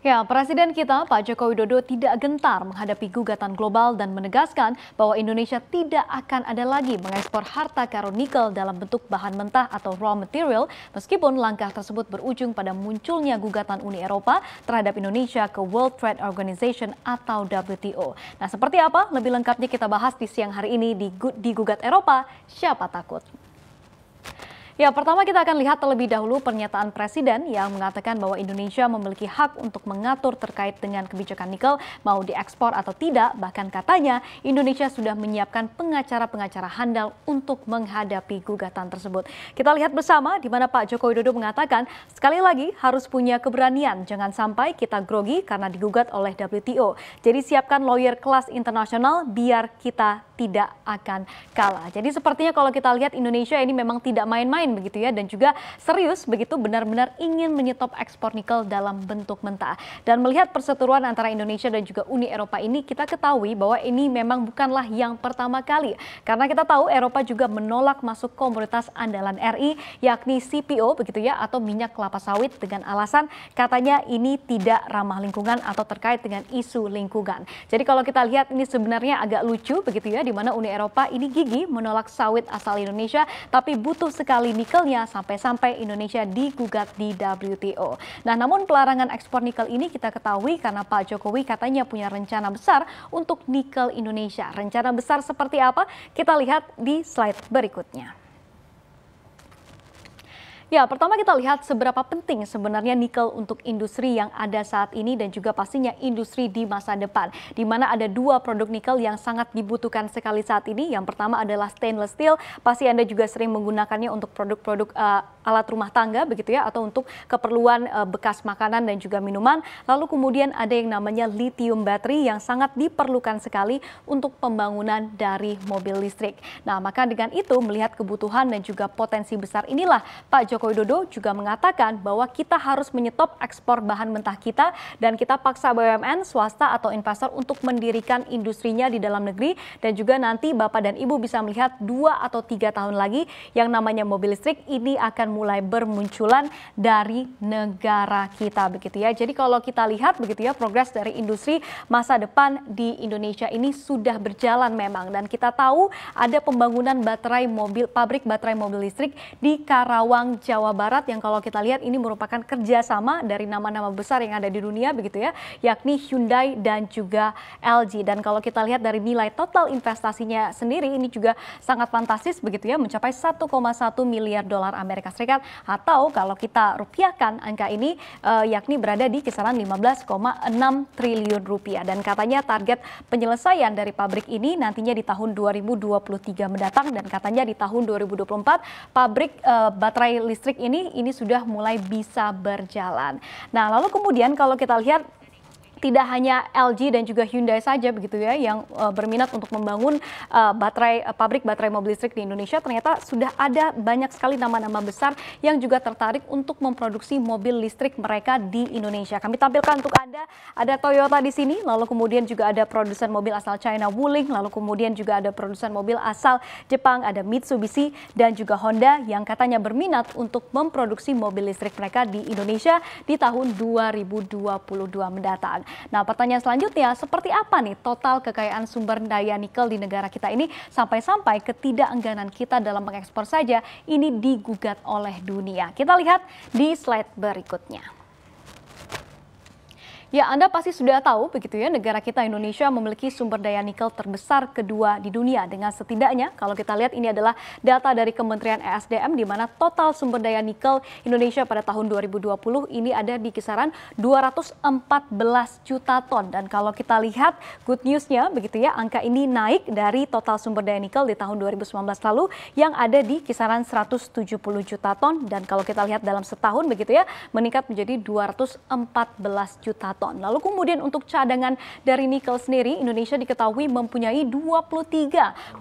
Ya, Presiden kita Pak Joko Widodo tidak gentar menghadapi gugatan global dan menegaskan bahwa Indonesia tidak akan ada lagi mengekspor harta karun nikel dalam bentuk bahan mentah atau raw material meskipun langkah tersebut berujung pada munculnya gugatan Uni Eropa terhadap Indonesia ke World Trade Organization atau WTO. Nah, seperti apa? Lebih lengkapnya kita bahas di siang hari ini di Gugat Eropa, Siapa Takut? Ya, pertama kita akan lihat terlebih dahulu pernyataan Presiden yang mengatakan bahwa Indonesia memiliki hak untuk mengatur terkait dengan kebijakan nikel mau diekspor atau tidak. Bahkan katanya Indonesia sudah menyiapkan pengacara-pengacara handal untuk menghadapi gugatan tersebut. Kita lihat bersama di mana Pak Joko Widodo mengatakan sekali lagi harus punya keberanian. Jangan sampai kita grogi karena digugat oleh WTO. Jadi siapkan lawyer kelas internasional biar kita tidak akan kalah. Jadi sepertinya kalau kita lihat Indonesia ini memang tidak main-main begitu ya dan juga serius begitu benar-benar ingin menyetop ekspor nikel dalam bentuk mentah. Dan melihat perseteruan antara Indonesia dan juga Uni Eropa ini kita ketahui bahwa ini memang bukanlah yang pertama kali karena kita tahu Eropa juga menolak masuk komunitas andalan RI yakni CPO begitu ya atau minyak kelapa sawit dengan alasan katanya ini tidak ramah lingkungan atau terkait dengan isu lingkungan. Jadi kalau kita lihat ini sebenarnya agak lucu begitu ya di mana Uni Eropa ini gigi menolak sawit asal Indonesia tapi butuh sekali nikelnya sampai-sampai Indonesia digugat di WTO. Nah, namun pelarangan ekspor nikel ini kita ketahui karena Pak Jokowi katanya punya rencana besar untuk nikel Indonesia. Rencana besar seperti apa? Kita lihat di slide berikutnya. Ya, pertama kita lihat seberapa penting sebenarnya nikel untuk industri yang ada saat ini dan juga pastinya industri di masa depan. Di mana ada dua produk nikel yang sangat dibutuhkan sekali saat ini. Yang pertama adalah stainless steel. Pasti Anda juga sering menggunakannya untuk produk-produk uh, alat rumah tangga begitu ya atau untuk keperluan uh, bekas makanan dan juga minuman. Lalu kemudian ada yang namanya lithium battery yang sangat diperlukan sekali untuk pembangunan dari mobil listrik. Nah, maka dengan itu melihat kebutuhan dan juga potensi besar inilah Pak Jokowi Joko Widodo juga mengatakan bahwa kita harus menyetop ekspor bahan mentah kita dan kita paksa BUMN, swasta atau investor untuk mendirikan industrinya di dalam negeri dan juga nanti Bapak dan Ibu bisa melihat dua atau tiga tahun lagi yang namanya mobil listrik ini akan mulai bermunculan dari negara kita begitu ya. Jadi kalau kita lihat begitu ya progres dari industri masa depan di Indonesia ini sudah berjalan memang dan kita tahu ada pembangunan baterai mobil pabrik baterai mobil listrik di Karawang, Jawa Barat yang kalau kita lihat ini merupakan kerjasama dari nama-nama besar yang ada di dunia begitu ya, yakni Hyundai dan juga LG. Dan kalau kita lihat dari nilai total investasinya sendiri ini juga sangat fantastis begitu ya, mencapai 1,1 miliar dolar Amerika Serikat atau kalau kita rupiahkan angka ini eh, yakni berada di kisaran 15,6 triliun rupiah. Dan katanya target penyelesaian dari pabrik ini nantinya di tahun 2023 mendatang dan katanya di tahun 2024 pabrik eh, baterai listrik listrik ini ini sudah mulai bisa berjalan. Nah, lalu kemudian kalau kita lihat tidak hanya LG dan juga Hyundai saja begitu ya yang uh, berminat untuk membangun uh, baterai uh, pabrik baterai mobil listrik di Indonesia ternyata sudah ada banyak sekali nama-nama besar yang juga tertarik untuk memproduksi mobil listrik mereka di Indonesia. Kami tampilkan untuk Anda ada Toyota di sini, lalu kemudian juga ada produsen mobil asal China Wuling, lalu kemudian juga ada produsen mobil asal Jepang ada Mitsubishi dan juga Honda yang katanya berminat untuk memproduksi mobil listrik mereka di Indonesia di tahun 2022 mendatang. Nah pertanyaan selanjutnya, seperti apa nih total kekayaan sumber daya nikel di negara kita ini sampai-sampai ketidakengganan kita dalam mengekspor saja ini digugat oleh dunia. Kita lihat di slide berikutnya. Ya, Anda pasti sudah tahu begitu ya, negara kita Indonesia memiliki sumber daya nikel terbesar kedua di dunia dengan setidaknya kalau kita lihat ini adalah data dari Kementerian ESDM di mana total sumber daya nikel Indonesia pada tahun 2020 ini ada di kisaran 214 juta ton dan kalau kita lihat good newsnya begitu ya, angka ini naik dari total sumber daya nikel di tahun 2019 lalu yang ada di kisaran 170 juta ton dan kalau kita lihat dalam setahun begitu ya, meningkat menjadi 214 juta ton ton. Lalu kemudian untuk cadangan dari nikel sendiri, Indonesia diketahui mempunyai 23,7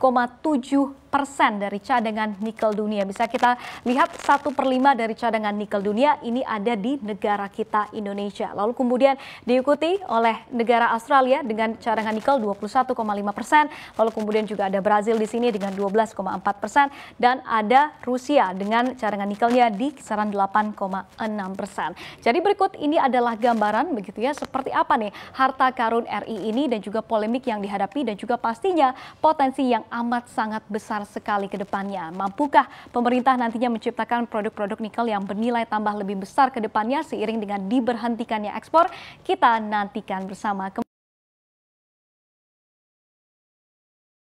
persen dari cadangan nikel dunia. Bisa kita lihat satu per lima dari cadangan nikel dunia ini ada di negara kita Indonesia. Lalu kemudian diikuti oleh negara Australia dengan cadangan nikel 21,5 persen. Lalu kemudian juga ada Brazil di sini dengan 12,4 persen. Dan ada Rusia dengan cadangan nikelnya di kisaran 8,6 persen. Jadi berikut ini adalah gambaran begitu ya seperti apa nih harta karun RI ini dan juga polemik yang dihadapi dan juga pastinya potensi yang amat sangat besar sekali ke depannya. Mampukah pemerintah nantinya menciptakan produk-produk nikel yang bernilai tambah lebih besar ke depannya seiring dengan diberhentikannya ekspor? Kita nantikan bersama.